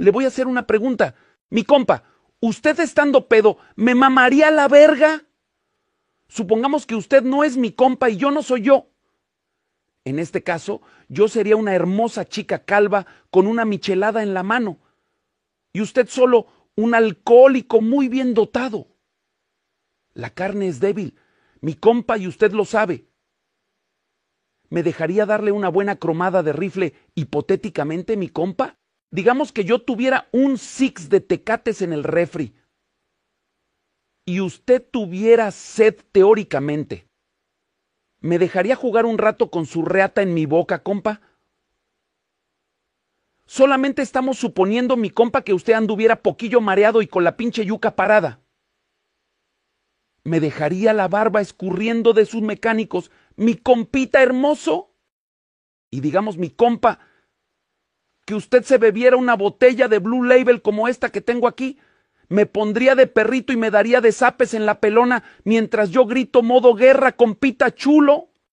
le voy a hacer una pregunta. Mi compa, usted estando pedo, ¿me mamaría la verga? Supongamos que usted no es mi compa y yo no soy yo. En este caso, yo sería una hermosa chica calva con una michelada en la mano. Y usted solo un alcohólico muy bien dotado. La carne es débil, mi compa y usted lo sabe. ¿Me dejaría darle una buena cromada de rifle hipotéticamente, mi compa? digamos que yo tuviera un six de tecates en el refri y usted tuviera sed teóricamente, ¿me dejaría jugar un rato con su reata en mi boca, compa? Solamente estamos suponiendo, mi compa, que usted anduviera poquillo mareado y con la pinche yuca parada. ¿Me dejaría la barba escurriendo de sus mecánicos, mi compita hermoso? Y digamos, mi compa, que usted se bebiera una botella de Blue Label como esta que tengo aquí, me pondría de perrito y me daría de zapes en la pelona mientras yo grito modo guerra con pita chulo.